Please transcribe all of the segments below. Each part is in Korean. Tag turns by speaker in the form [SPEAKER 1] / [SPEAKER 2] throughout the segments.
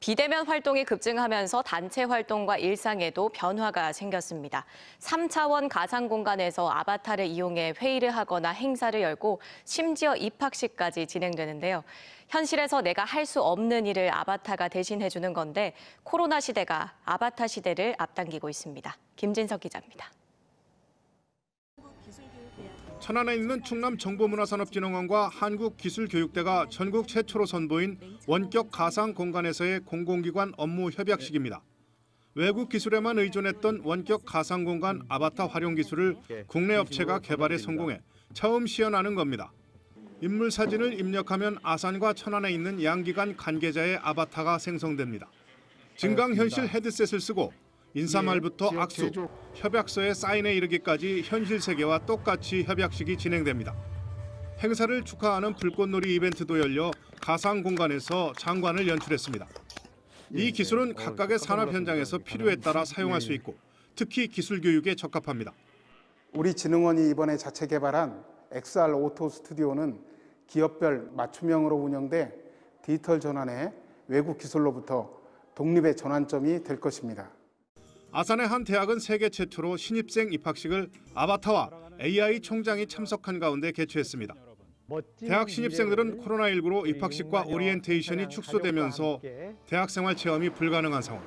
[SPEAKER 1] 비대면 활동이 급증하면서 단체 활동과 일상에도 변화가 생겼습니다. 3차원 가상 공간에서 아바타를 이용해 회의를 하거나 행사를 열고 심지어 입학식까지 진행되는데요. 현실에서 내가 할 수 없는 일을 아바타가 대신해 주는 건데 코로나 시대가 아바타 시대를 앞당기고 있습니다. 김진석 기자입니다.
[SPEAKER 2] 천안에 있는 충남 정보문화산업진흥원과 한국기술교육대가 전국 최초로 선보인 원격 가상 공간에서의 공공기관 업무 협약식입니다. 외국 기술에만 의존했던 원격 가상 공간 아바타 활용 기술을 국내 업체가 개발에 성공해 처음 시연하는 겁니다. 인물 사진을 입력하면 아산과 천안에 있는 양기관 관계자의 아바타가 생성됩니다. 증강현실 헤드셋을 쓰고 인사말부터 예, 악수, 협약서의 사인에 이르기까지 현실 세계와 똑같이 협약식이 진행됩니다. 행사를 축하하는 불꽃놀이 이벤트도 열려 가상 공간에서 장관을 연출했습니다. 이 예, 기술은 예. 어, 각각의 산업 현장에서 필요에 아, 따라 네. 사용할 수 있고 특히 기술
[SPEAKER 3] 교육에 적합합니다. 우리 진흥원이 이번에 자체 개발한 XR 오토 스튜디오는 기업별 맞춤형으로 운영돼 디지털 전환의 외국 기술로부터 독립의 전환점이 될 것입니다.
[SPEAKER 2] 아산의 한 대학은 세계 최초로 신입생 입학식을 아바타와 AI 총장이 참석한 가운데 개최했습니다. 대학 신입생들은 코로나19로 입학식과 오리엔테이션이 축소되면서 대학 생활 체험이 불가능한 상황.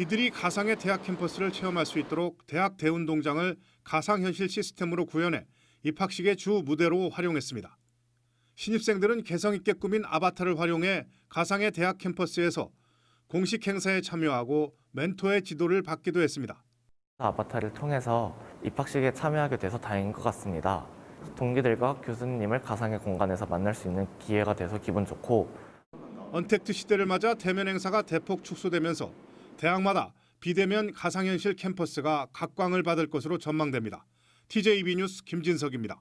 [SPEAKER 2] 이들이 가상의 대학 캠퍼스를 체험할 수 있도록 대학 대운동장을 가상현실 시스템으로 구현해 입학식의 주 무대로 활용했습니다. 신입생들은 개성 있게 꾸민 아바타를 활용해 가상의 대학 캠퍼스에서 공식 행사에 참여하고 멘토의 지도를 받기도 했습니다.
[SPEAKER 3] 아바타를 통해서 입학식에 참여하게 돼서 다행인 것 같습니다. 동기들과 교수님을 가상의 공간에서 만날 수 있는 기회가 돼서 기분 좋고 언택트 시대를 맞아
[SPEAKER 2] 대면 행사가 대폭 축소되면서 대학마다 비대면 가상현실 캠퍼스가 각광을 받을 것으로 전망됩니다. TJB 뉴스 김진석입니다.